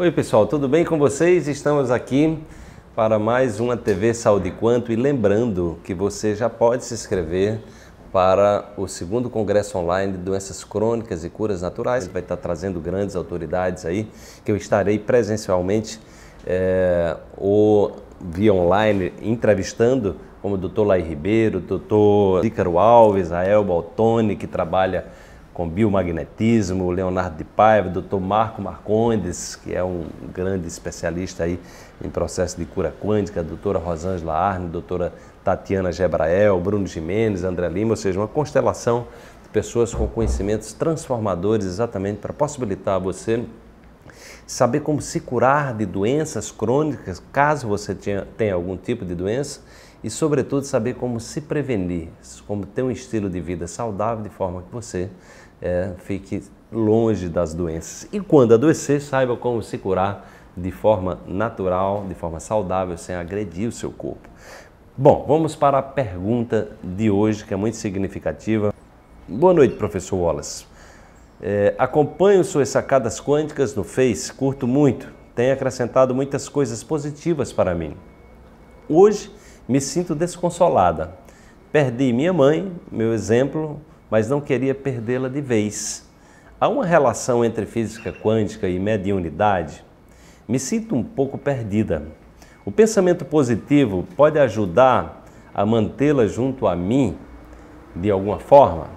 Oi pessoal, tudo bem com vocês? Estamos aqui para mais uma TV Saúde Quanto e lembrando que você já pode se inscrever para o segundo congresso online de doenças crônicas e curas naturais. Vai estar trazendo grandes autoridades aí que eu estarei presencialmente é, eh, ou via online entrevistando como o doutor Lai Ribeiro, doutor Ícaro Alves, Ael Baltoni, que trabalha com biomagnetismo, Leonardo de Paiva, Dr. Marco Marcondes, que é um grande especialista aí em processo de cura quântica, doutora Rosângela Arne, doutora Tatiana Gebrael, Bruno Jimenez, André Lima, ou seja, uma constelação de pessoas com conhecimentos transformadores exatamente para possibilitar a você saber como se curar de doenças crônicas, caso você tenha, tenha algum tipo de doença, e sobretudo saber como se prevenir, como ter um estilo de vida saudável de forma que você é, fique longe das doenças. E quando adoecer, saiba como se curar de forma natural, de forma saudável, sem agredir o seu corpo. Bom, vamos para a pergunta de hoje, que é muito significativa. Boa noite, professor Wallace. É, acompanho suas sacadas quânticas no Face, curto muito, tem acrescentado muitas coisas positivas para mim. Hoje me sinto desconsolada. Perdi minha mãe, meu exemplo, mas não queria perdê-la de vez. Há uma relação entre física quântica e mediunidade? Me sinto um pouco perdida. O pensamento positivo pode ajudar a mantê-la junto a mim de alguma forma?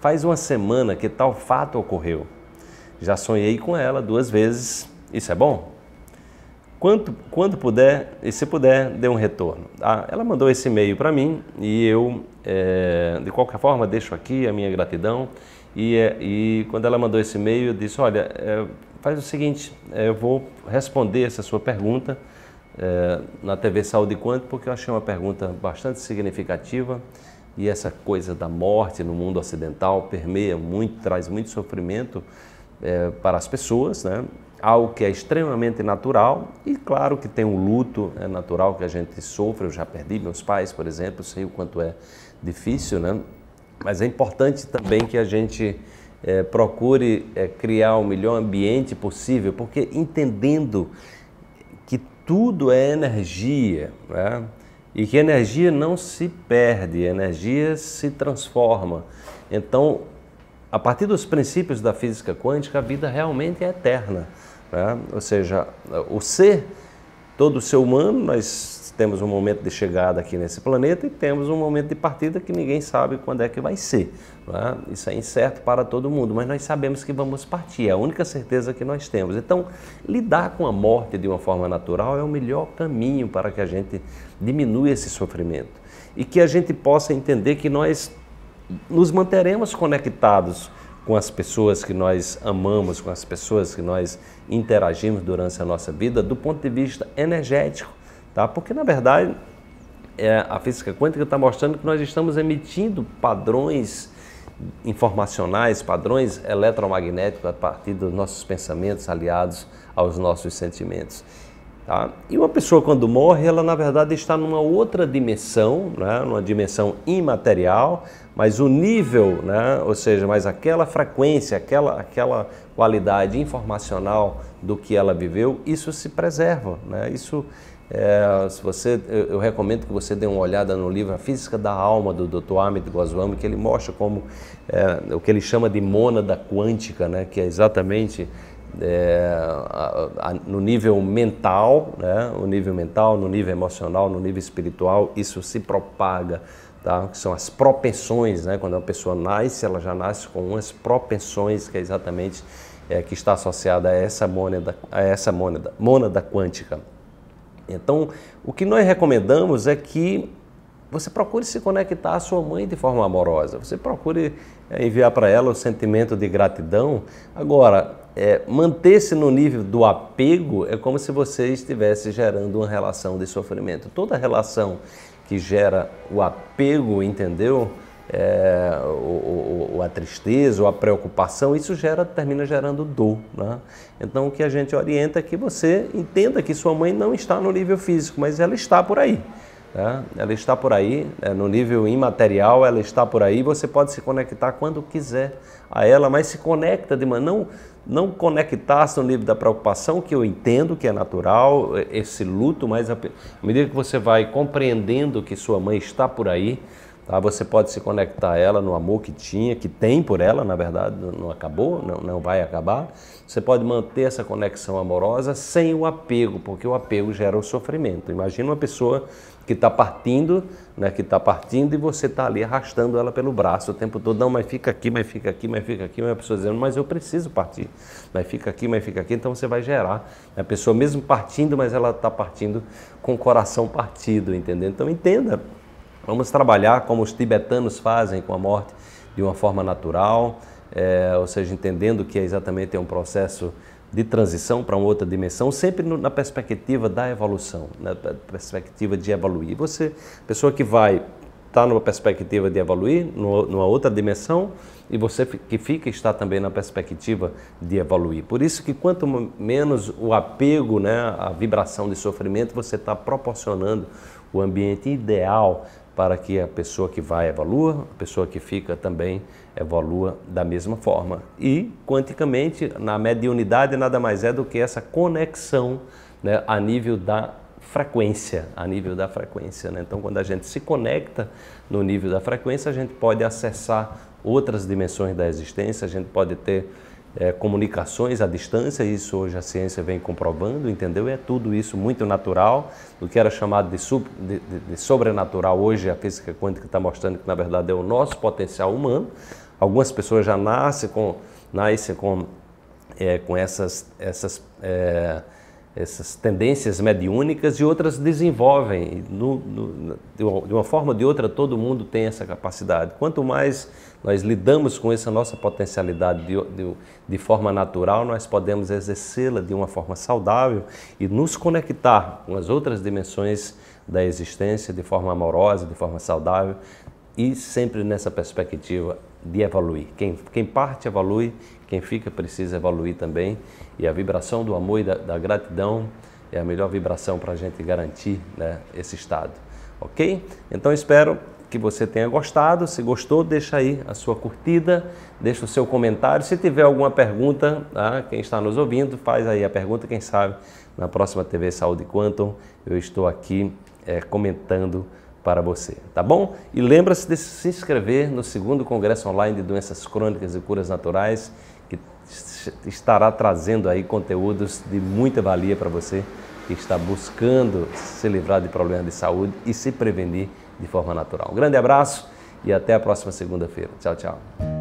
Faz uma semana que tal fato ocorreu. Já sonhei com ela duas vezes. Isso é bom? Quanto, quando puder, e se puder, dê um retorno. Ah, ela mandou esse e-mail para mim e eu, é, de qualquer forma, deixo aqui a minha gratidão. E, eh, e quando ela mandou esse e-mail, eu disse: Olha, é, faz o seguinte, é, eu vou responder essa sua pergunta na TV Saúde Quanto, porque eu achei uma pergunta bastante significativa e essa coisa da morte no mundo ocidental permeia muito, traz muito sofrimento para as pessoas, né? algo que é extremamente natural e claro que tem o um luto é natural que a gente sofre. Eu já perdi meus pais, por exemplo, sei o quanto é difícil, né? Mas é importante também que a gente é, procure é, criar o melhor ambiente possível, porque entendendo que tudo é energia, né? e que energia não se perde, energia se transforma. Então, a partir dos princípios da física quântica, a vida realmente é eterna. Né? Ou seja, o ser, todo ser humano, nós temos um momento de chegada aqui nesse planeta e temos um momento de partida que ninguém sabe quando é que vai ser. Né? Isso é incerto para todo mundo, mas nós sabemos que vamos partir, é a única certeza que nós temos. Então, lidar com a morte de uma forma natural é o melhor caminho para que a gente diminua esse sofrimento e que a gente possa entender que nós nos manteremos conectados com as pessoas que nós amamos, com as pessoas que nós interagimos durante a nossa vida, do ponto de vista energético, tá? Porque na verdade é, a física quântica está mostrando que nós estamos emitindo padrões informacionais, padrões eletromagnéticos a partir dos nossos pensamentos aliados aos nossos sentimentos. Tá? E uma pessoa quando morre, ela na verdade está numa outra dimensão, né? numa dimensão imaterial, mas o nível, né? ou seja, mas aquela frequência, aquela, aquela qualidade informacional do que ela viveu, isso se preserva. Né? Isso, é, se você, eu, eu, recomendo que você dê uma olhada no livro A Física da Alma, do Dr. Amit Goswami, que ele mostra como é, o que ele chama de mônada quântica, né? que é exatamente é, a, a, no nível mental, né? o nível mental, no nível emocional, no nível espiritual, isso se propaga, tá? que são as propensões, né? quando a pessoa nasce, ela já nasce com umas propensões que é exatamente é, que está associada a essa mônada, a essa mônada, mônada quântica. Então, o que nós recomendamos é que você procure se conectar à sua mãe de forma amorosa, você procure é, enviar para ela o sentimento de gratidão. Agora, é, manter-se no nível do apego é como se você estivesse gerando uma relação de sofrimento. Toda relação que gera o apego, entendeu? É, ou, ou, a tristeza, ou a preocupação, isso gera, termina gerando dor. Né? Então o que a gente orienta é que você entenda que sua mãe não está no nível físico, mas ela está por aí. Né? Ela está por aí, né? no nível imaterial, ela está por aí. Você pode se conectar quando quiser a ela, mas se conecta de maneira. Não, não conectar-se no nível da preocupação, que eu entendo que é natural, esse luto, mas à medida que você vai compreendendo que sua mãe está por aí, Tá? Você pode se conectar a ela no amor que tinha, que tem por ela, na verdade, não acabou, não, não vai acabar. Você pode manter essa conexão amorosa sem o apego, porque o apego gera o sofrimento. Imagina uma pessoa que está partindo, né, que está partindo e você está ali arrastando ela pelo braço o tempo todo. Não, mas fica aqui, mas fica aqui, mas fica aqui. Mas a pessoa dizendo, mas eu preciso partir. Mas fica aqui, mas fica aqui. Então você vai gerar. A pessoa mesmo partindo, mas ela está partindo com o coração partido, entendeu? Então entenda Vamos trabalhar como os tibetanos fazem com a morte, de uma forma natural, é, ou seja, entendendo que é exatamente um processo de transição para uma outra dimensão, sempre no, na perspectiva da evolução, na perspectiva de evoluir. Você, pessoa que vai está numa perspectiva de evoluir, numa outra dimensão, e você que fica está também na perspectiva de evoluir. Por isso que quanto menos o apego, né, a vibração de sofrimento, você está proporcionando o ambiente ideal para que a pessoa que vai evolua, a pessoa que fica também evolua da mesma forma. E, quanticamente, na mediunidade nada mais é do que essa conexão né, a nível da frequência, a nível da frequência. Né? Então, quando a gente se conecta no nível da frequência, a gente pode acessar outras dimensões da existência, a gente pode ter é, comunicações à distância, isso hoje a ciência vem comprovando, entendeu? é tudo isso muito natural, o que era chamado de, sub, de, de, de sobrenatural, hoje a física quântica está mostrando que na verdade é o nosso potencial humano. Algumas pessoas já nascem com, nascem com, é, com essas, essas é, essas tendências mediúnicas e outras desenvolvem. No, no, de uma forma ou de outra, todo mundo tem essa capacidade. Quanto mais nós lidamos com essa nossa potencialidade de, de, de forma natural, nós podemos exercê-la de uma forma saudável e nos conectar com as outras dimensões da existência de forma amorosa, de forma saudável e sempre nessa perspectiva de evoluir. Quem, quem parte evolui, quem fica precisa evoluir também. E a vibração do amor e da, da gratidão é a melhor vibração para a gente garantir né, esse estado. Ok? Então espero que você tenha gostado. Se gostou, deixa aí a sua curtida, deixa o seu comentário. Se tiver alguma pergunta, tá? quem está nos ouvindo, faz aí a pergunta. Quem sabe na próxima TV Saúde Quantum eu estou aqui é, comentando para você, tá bom? E lembra-se de se inscrever no segundo congresso online de doenças crônicas e curas naturais, que estará trazendo aí conteúdos de muita valia para você que está buscando se livrar de problemas de saúde e se prevenir de forma natural. Um grande abraço e até a próxima segunda-feira. Tchau, tchau.